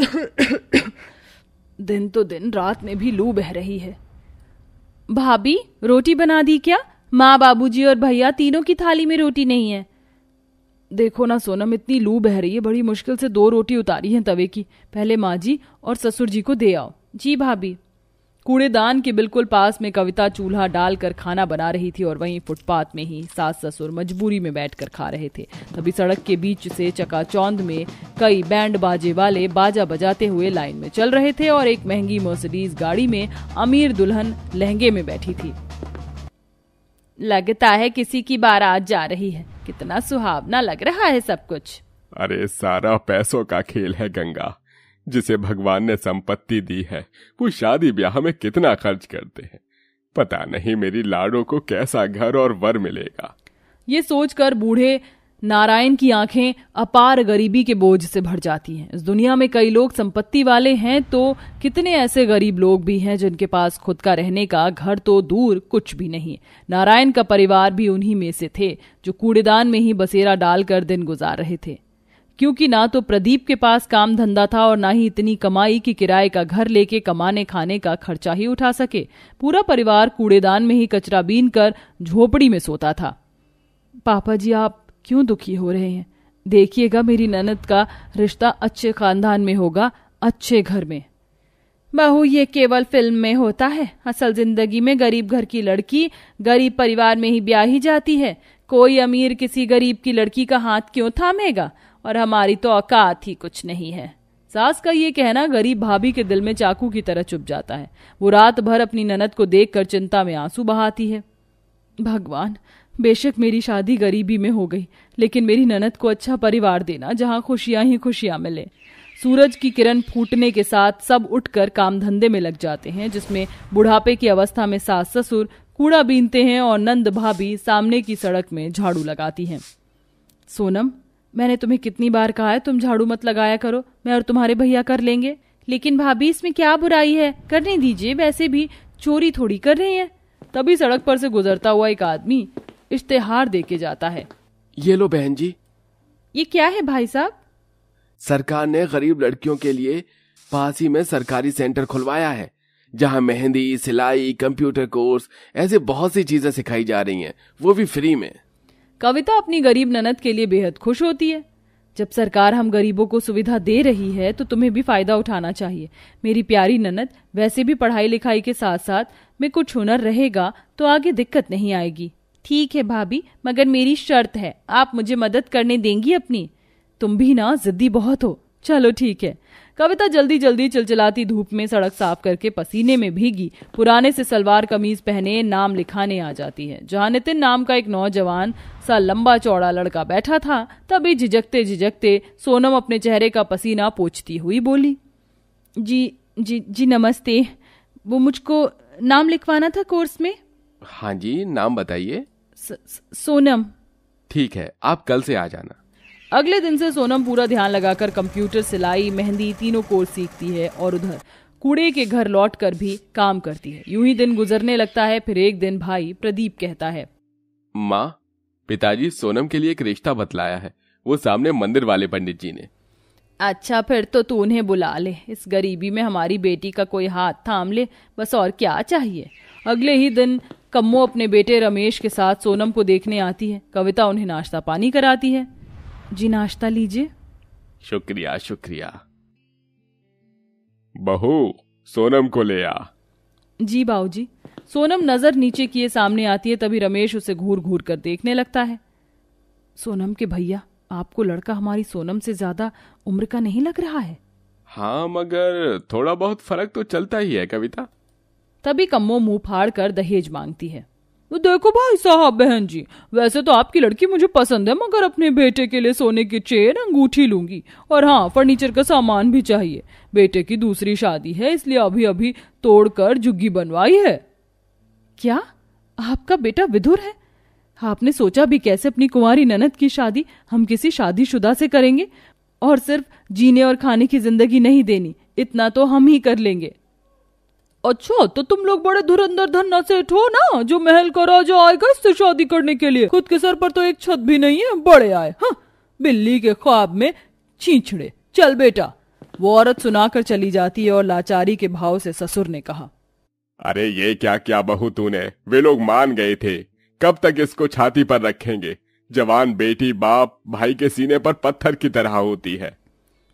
दिन तो दिन रात में भी लू बह रही है भाभी रोटी बना दी क्या माँ बाबूजी और भैया तीनों की थाली में रोटी नहीं है देखो ना सोनम इतनी लू बह रही है बड़ी मुश्किल से दो रोटी उतारी है तवे की पहले माँ जी और ससुर जी को दे आओ जी भाभी कूड़ेदान के बिल्कुल पास में कविता चूल्हा डालकर खाना बना रही थी और वहीं फुटपाथ में ही सास ससुर मजबूरी में बैठकर खा रहे थे तभी सड़क के बीच से चकाचौंध में कई बैंड बाजे वाले बाजा बजाते हुए लाइन में चल रहे थे और एक महंगी मर्सिडीज गाड़ी में अमीर दुल्हन लहंगे में बैठी थी लगता है किसी की बारात जा रही है कितना सुहावना लग रहा है सब कुछ अरे सारा पैसों का खेल है गंगा जिसे भगवान ने संपत्ति दी है वो शादी ब्याह में कितना खर्च करते हैं पता नहीं मेरी लाडो को कैसा घर और वर मिलेगा ये सोचकर बूढ़े नारायण की आंखें अपार गरीबी के बोझ से भर जाती हैं इस दुनिया में कई लोग संपत्ति वाले हैं तो कितने ऐसे गरीब लोग भी हैं जिनके पास खुद का रहने का घर तो दूर कुछ भी नहीं नारायण का परिवार भी उन्हीं में से थे जो कूड़ेदान में ही बसेरा डालकर दिन गुजार रहे थे क्योंकि ना तो प्रदीप के पास काम धंधा था और ना ही इतनी कमाई कि किराए का घर लेके कमाने खाने का खर्चा ही उठा सके पूरा परिवार कूड़ेदान में ही कचरा बीन कर झोपड़ी में सोता था पापा जी आप क्यों दुखी हो रहे हैं देखिएगा मेरी ननद का रिश्ता अच्छे खानदान में होगा अच्छे घर में बहू ये केवल फिल्म में होता है असल जिंदगी में गरीब घर की लड़की गरीब परिवार में ही ब्याह ही जाती है कोई अमीर किसी गरीब की लड़की का हाथ क्यों थामेगा और हमारी तो औकात ही कुछ नहीं है सास का ये कहना गरीब भाभी के दिल में चाकू की तरह चुप जाता है वो रात भर अपनी ननद को देख चिंता में आंसू बहाती है भगवान बेशक मेरी शादी गरीबी में हो गई लेकिन मेरी ननद को अच्छा परिवार देना जहाँ खुशियाँ ही खुशियाँ मिले सूरज की किरण फूटने के साथ सब उठकर काम धंधे में लग जाते हैं जिसमें बुढ़ापे की अवस्था में सास ससुर कूड़ा बीनते हैं और नंद भाभी सामने की सड़क में झाड़ू लगाती हैं सोनम मैंने तुम्हें कितनी बार कहा है तुम झाड़ू मत लगाया करो मैं और तुम्हारे भैया कर लेंगे लेकिन भाभी इसमें क्या बुराई है करने दीजिए वैसे भी चोरी थोड़ी कर रहे हैं तभी सड़क पर से गुजरता हुआ एक आदमी इश्तेहार दे के जाता है ये लो बहन जी ये क्या है भाई साहब सरकार ने गरीब लड़कियों के लिए पास ही में सरकारी सेंटर खुलवाया है जहाँ मेहंदी सिलाई कंप्यूटर कोर्स ऐसे बहुत सी चीजें सिखाई जा रही हैं वो भी फ्री में कविता अपनी गरीब ननद के लिए बेहद खुश होती है जब सरकार हम गरीबों को सुविधा दे रही है तो तुम्हें भी फायदा उठाना चाहिए मेरी प्यारी ननद वैसे भी पढ़ाई लिखाई के साथ साथ में कुछ हुनर रहेगा तो आगे दिक्कत नहीं आएगी ठीक है भाभी मगर मेरी शर्त है आप मुझे मदद करने देंगी अपनी तुम भी ना जिद्दी बहुत हो चलो ठीक है कविता जल्दी जल्दी चिलचिलाती धूप में सड़क साफ करके पसीने में भीगी पुराने से सलवार कमीज पहने नाम लिखाने आ जाती है जहां नितिन नाम का एक नौजवान सा लंबा चौड़ा लड़का बैठा था तभी झिझकते झिझकते सोनम अपने चेहरे का पसीना पोछती हुई बोली जी जी जी नमस्ते वो मुझको नाम लिखवाना था कोर्स में हाँ जी नाम बताइए सोनम ठीक है आप कल से आ जाना अगले दिन से सोनम पूरा ध्यान लगाकर कंप्यूटर सिलाई मेहंदी तीनों कोर्स सीखती है और उधर कूड़े के घर लौटकर भी काम करती है यूं ही दिन गुजरने लगता है फिर एक दिन भाई प्रदीप कहता है माँ पिताजी सोनम के लिए एक रिश्ता बतलाया है वो सामने मंदिर वाले पंडित जी ने अच्छा फिर तो तू उन्हें बुला ले इस गरीबी में हमारी बेटी का कोई हाथ थाम ले बस और क्या चाहिए अगले ही दिन कम्मो अपने बेटे रमेश के साथ सोनम को देखने आती है कविता उन्हें नाश्ता पानी कराती है जी नाश्ता लीजिए शुक्रिया शुक्रिया बहू सोनम को ले आ जी जी सोनम नजर नीचे किए सामने आती है तभी रमेश उसे घूर घूर कर देखने लगता है सोनम के भैया आपको लड़का हमारी सोनम से ज्यादा उम्र का नहीं लग रहा है हाँ मगर थोड़ा बहुत फर्क तो चलता ही है कविता तभी कम्मो मुंह फाड़ कर दहेज मांगती है तो देखो भाई साहब बहन जी वैसे तो आपकी लड़की मुझे पसंद है मगर अपने बेटे के लिए सोने की चेन अंगूठी लूंगी और हाँ फर्नीचर का सामान भी चाहिए बेटे की दूसरी शादी है इसलिए अभी अभी तोड़कर जुग्गी बनवाई है क्या आपका बेटा विधुर है आपने सोचा भी कैसे अपनी कुंवारी ननद की शादी हम किसी शादीशुदा से करेंगे और सिर्फ जीने और खाने की जिंदगी नहीं देनी इतना तो हम ही कर लेंगे अच्छा तो तुम लोग बड़े धुरंधर धन्ना सेठ हो ना जो महल का राजा आएगा इससे शादी करने के लिए खुद के सर पर तो एक छत भी नहीं है बड़े आए हाँ बिल्ली के ख्वाब में छींछड़े चल बेटा वो औरत सुनाकर चली जाती है और लाचारी के भाव से ससुर ने कहा अरे ये क्या क्या बहू तूने वे लोग मान गए थे कब तक इसको छाती पर रखेंगे जवान बेटी बाप भाई के सीने पर पत्थर की तरह होती है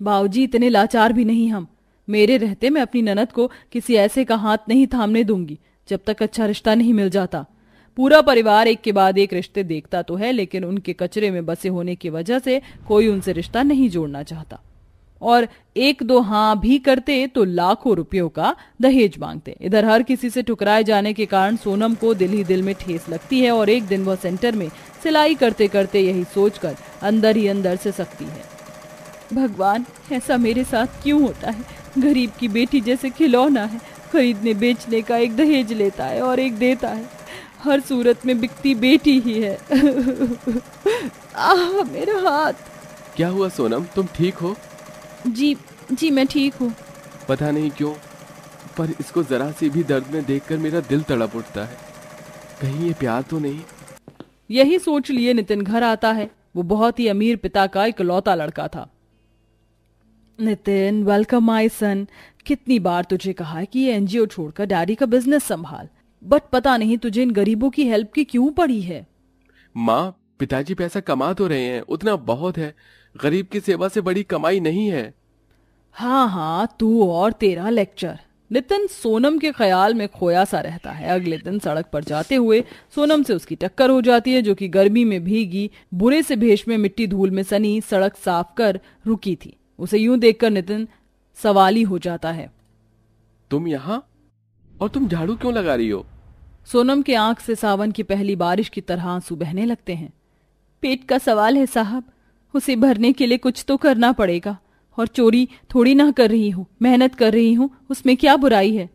बाबूजी इतने लाचार भी नहीं हम मेरे रहते मैं अपनी ननद को किसी ऐसे का हाथ नहीं थामने दूंगी जब तक अच्छा रिश्ता नहीं मिल जाता पूरा परिवार एक के बाद एक रिश्ते देखता तो है लेकिन उनके कचरे में बसे होने की वजह से कोई उनसे रिश्ता नहीं जोड़ना चाहता और एक दो हाँ भी करते तो लाखों रुपयों का दहेज मांगते इधर हर किसी से ठुकराए जाने के कारण सोनम को दिल ही दिल में ठेस लगती है और एक दिन वह सेंटर में सिलाई करते करते यही सोचकर अंदर ही अंदर से सकती है भगवान ऐसा मेरे साथ क्यों होता है गरीब की बेटी जैसे खिलौना है खरीदने बेचने का एक दहेज लेता है और एक देता है हर सूरत में बिकती बेटी ही है आह मेरा हाथ क्या हुआ सोनम तुम ठीक हो जी जी मैं ठीक हूँ पता नहीं क्यों पर इसको जरा सी भी दर्द में देखकर मेरा दिल तड़प उठता है कहीं ये प्यार तो नहीं यही सोच लिए नितिन घर आता है वो बहुत ही अमीर पिता का इकलौता लड़का था नितिन वेलकम माई सन कितनी बार तुझे कहा है कि ये एनजीओ छोड़कर डैडी का बिजनेस संभाल बट पता नहीं तुझे इन गरीबों की हेल्प की क्यों पड़ी है माँ पिताजी पैसा कमा तो रहे हैं उतना बहुत है गरीब की सेवा से बड़ी कमाई नहीं है हाँ हाँ तू और तेरा लेक्चर नितिन सोनम के ख्याल में खोया सा रहता है अगले दिन सड़क पर जाते हुए सोनम से उसकी टक्कर हो जाती है जो कि गर्मी में भीगी बुरे से भेष में मिट्टी धूल में सनी सड़क साफ कर रुकी थी उसे यूं देखकर नितिन सवाली हो जाता है तुम यहाँ और तुम झाड़ू क्यों लगा रही हो सोनम के आंख से सावन की पहली बारिश की तरह आंसू बहने लगते हैं पेट का सवाल है साहब उसे भरने के लिए कुछ तो करना पड़ेगा और चोरी थोड़ी ना कर रही हूँ मेहनत कर रही हूँ उसमें क्या बुराई है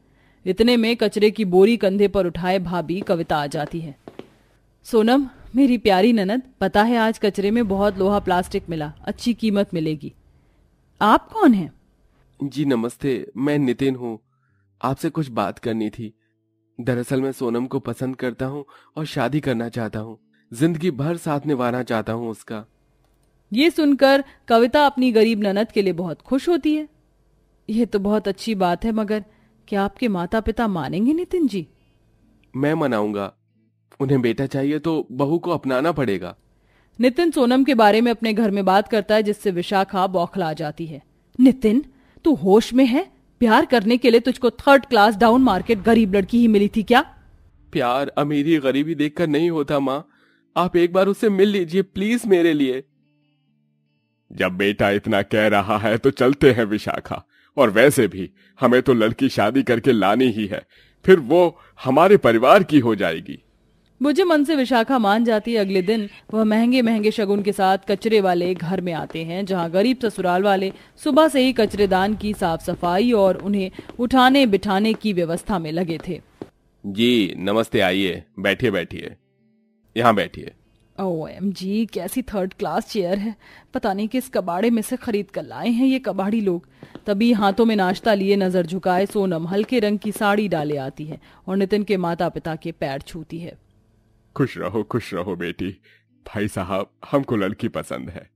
इतने में कचरे की बोरी कंधे पर उठाए भाभी कविता आ जाती है सोनम मेरी प्यारी ननद पता है आज कचरे में बहुत लोहा प्लास्टिक मिला अच्छी कीमत मिलेगी आप कौन हैं जी नमस्ते मैं नितिन हूँ आपसे कुछ बात करनी थी दरअसल मैं सोनम को पसंद करता हूँ और शादी करना चाहता हूँ जिंदगी भर साथ निभाना चाहता हूँ उसका ये सुनकर कविता अपनी गरीब ननद के लिए बहुत खुश होती है यह तो बहुत अच्छी बात है मगर क्या आपके माता पिता मानेंगे नितिन जी मैं मनाऊंगा उन्हें बेटा चाहिए तो बहू को अपनाना पड़ेगा नितिन सोनम के बारे में अपने घर में बात करता है जिससे विशाखा बौखला जाती है नितिन तू होश में है प्यार करने के लिए तुझको थर्ड क्लास डाउन मार्केट गरीब लड़की ही मिली थी क्या प्यार अमीरी गरीबी देखकर नहीं होता माँ आप एक बार उसे मिल लीजिए प्लीज मेरे लिए जब बेटा इतना कह रहा है तो चलते हैं विशाखा और वैसे भी हमें तो लड़की शादी करके लानी ही है फिर वो हमारे परिवार की हो जाएगी मुझे मन से विशाखा मान जाती है अगले दिन वह महंगे महंगे शगुन के साथ कचरे वाले घर में आते हैं जहां गरीब ससुराल वाले सुबह से ही कचरेदान की साफ सफाई और उन्हें उठाने बिठाने की व्यवस्था में लगे थे जी नमस्ते आइए बैठिए बैठिए यहाँ बैठिए ओ एम जी कैसी थर्ड क्लास चेयर है पता नहीं किस कबाड़े में से खरीद कर लाए हैं ये कबाड़ी लोग तभी हाथों में नाश्ता लिए नजर झुकाए सोनम हल्के रंग की साड़ी डाले आती है और नितिन के माता पिता के पैर छूती है खुश रहो खुश रहो बेटी भाई साहब हमको लड़की पसंद है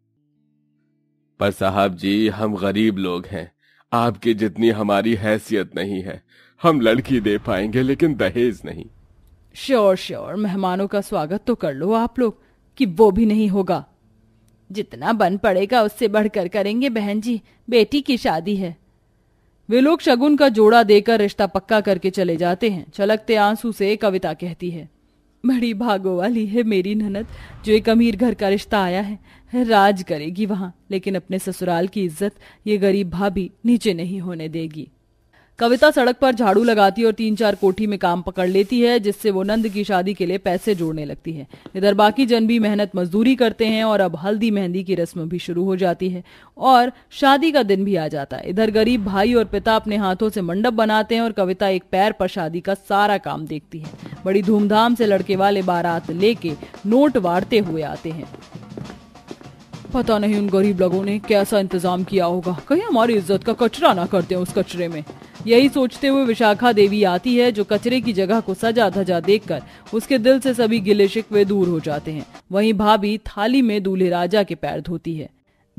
पर साहब जी हम गरीब लोग हैं आपकी जितनी हमारी हैसियत नहीं है हम लड़की दे पाएंगे लेकिन दहेज नहीं श्योर श्योर मेहमानों का स्वागत तो कर लो आप लोग कि वो भी नहीं होगा जितना बन पड़ेगा उससे बढ़कर करेंगे बहन जी बेटी की शादी है वे लोग शगुन का जोड़ा देकर रिश्ता पक्का करके चले जाते हैं छलकते आंसू से कविता कहती है बड़ी भागो वाली है मेरी ननद जो एक अमीर घर का रिश्ता आया है राज करेगी वहां लेकिन अपने ससुराल की इज्जत ये गरीब भाभी नीचे नहीं होने देगी कविता सड़क पर झाड़ू लगाती है और तीन चार कोठी में काम पकड़ लेती है जिससे वो नंद की शादी के लिए पैसे जोड़ने लगती है इधर बाकी जन भी मेहनत मजदूरी करते हैं और अब हल्दी मेहंदी की रस्म भी शुरू हो जाती है और शादी का दिन भी आ जाता है इधर गरीब भाई और पिता अपने हाथों से मंडप बनाते हैं और कविता एक पैर पर शादी का सारा काम देखती है बड़ी धूमधाम से लड़के वाले बारात लेके नोट वाड़ते हुए आते हैं पता नहीं उन गरीब लोगों ने कैसा इंतजाम किया होगा कहीं हमारी इज्जत का कचरा ना करते हैं उस कचरे में यही सोचते हुए विशाखा देवी आती है जो कचरे की जगह को सजा धजा कर उसके दिल से सभी गिले शिकवे दूर हो जाते हैं वही भाभी थाली में दूल्हे राजा के पैर धोती है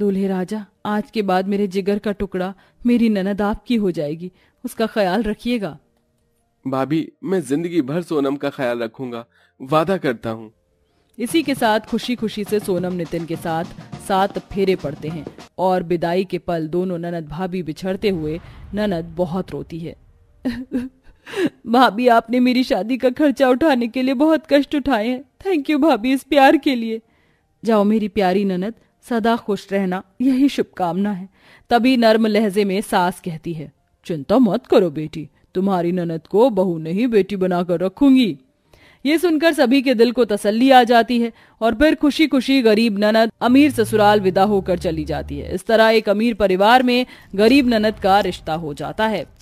दूल्हे राजा आज के बाद मेरे जिगर का टुकड़ा मेरी ननद आपकी हो जाएगी उसका ख्याल रखिएगा भाभी मैं जिंदगी भर सोनम का ख्याल रखूंगा वादा करता हूँ इसी के साथ खुशी खुशी से सोनम नितिन के साथ सात फेरे पड़ते हैं और विदाई के पल दोनों ननद भाभी बिछड़ते हुए ननद बहुत रोती है भाभी आपने मेरी शादी का खर्चा उठाने के लिए बहुत कष्ट उठाए हैं थैंक यू भाभी इस प्यार के लिए जाओ मेरी प्यारी ननद सदा खुश रहना यही शुभकामना है तभी नर्म लहजे में सास कहती है चिंता मत करो बेटी तुम्हारी ननद को बहू नहीं बेटी बनाकर रखूंगी ये सुनकर सभी के दिल को तसल्ली आ जाती है और फिर खुशी खुशी गरीब ननद अमीर ससुराल विदा होकर चली जाती है इस तरह एक अमीर परिवार में गरीब ननद का रिश्ता हो जाता है